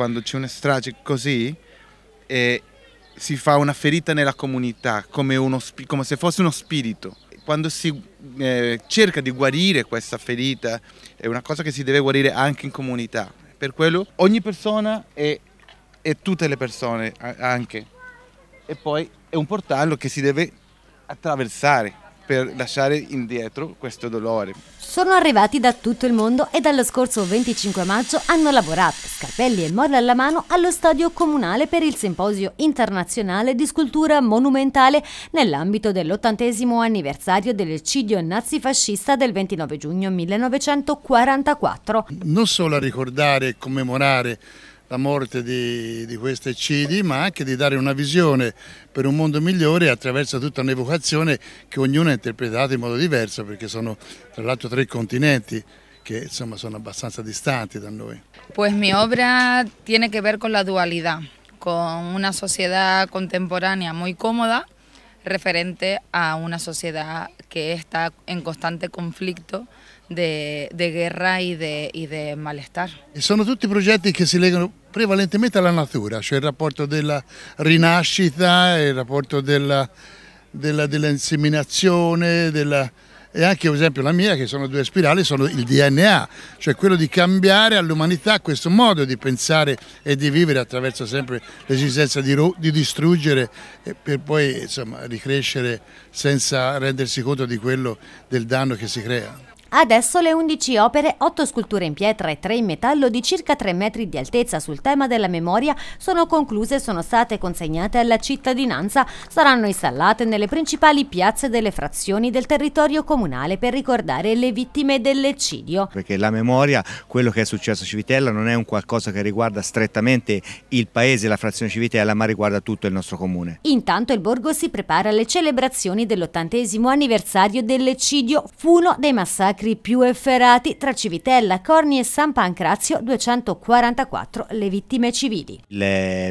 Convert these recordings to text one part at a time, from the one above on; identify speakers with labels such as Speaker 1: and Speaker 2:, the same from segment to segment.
Speaker 1: quando c'è una strage così, eh, si fa una ferita nella comunità, come, uno, come se fosse uno spirito. Quando si eh, cerca di guarire questa ferita, è una cosa che si deve guarire anche in comunità. Per quello ogni persona e, e tutte le persone anche. E poi è un portale che si deve attraversare per lasciare indietro questo dolore.
Speaker 2: Sono arrivati da tutto il mondo e dallo scorso 25 maggio hanno lavorato, scarpelli e molle alla mano, allo stadio comunale per il simposio internazionale di scultura monumentale nell'ambito dell'ottantesimo anniversario dell'eccidio nazifascista del 29 giugno 1944.
Speaker 3: Non solo a ricordare e commemorare la morte di, di questi cidi, ma anche di dare una visione per un mondo migliore attraverso tutta un'evocazione che ognuno ha interpretato in modo diverso, perché sono tra l'altro tre continenti que insomma, son bastante distantes de nosotros.
Speaker 4: Pues mi obra tiene que ver con la dualidad, con una sociedad contemporánea muy cómoda referente a una sociedad que está en constante conflicto de, de guerra y de, y de malestar.
Speaker 3: Y son todos proyectos que se legan prevalentemente alla natura, cioè il rapporto della rinascita, il rapporto dell'inseminazione, dell e anche per esempio la mia, che sono due spirali, sono il DNA, cioè quello di cambiare all'umanità questo modo di pensare e di vivere attraverso sempre l'esigenza di, di, distruggere per poi insomma, ricrescere senza rendersi conto di quello del danno che si crea.
Speaker 2: Adesso le 11 opere, 8 sculture in pietra e 3 in metallo di circa 3 metri di altezza sul tema della memoria sono concluse e sono state consegnate alla cittadinanza. Saranno installate nelle principali piazze delle frazioni del territorio comunale per ricordare le vittime dell'eccidio.
Speaker 5: Perché la memoria, quello che è successo a Civitella, non è un qualcosa che riguarda strettamente il paese, la frazione Civitella, ma riguarda tutto il nostro comune.
Speaker 2: Intanto il borgo si prepara alle celebrazioni dell'ottantesimo anniversario dell'eccidio, fu uno dei massacri massacri più efferati tra Civitella, Corni e San Pancrazio, 244 le vittime civili.
Speaker 5: Il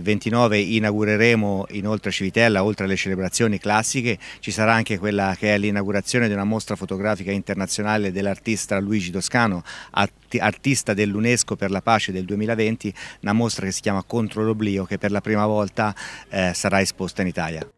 Speaker 5: 29 inaugureremo inoltre Civitella, oltre alle celebrazioni classiche, ci sarà anche quella che è l'inaugurazione di una mostra fotografica internazionale dell'artista Luigi Toscano, artista dell'UNESCO per la pace del 2020, una mostra che si chiama Contro l'oblio che per la prima volta eh, sarà esposta in Italia.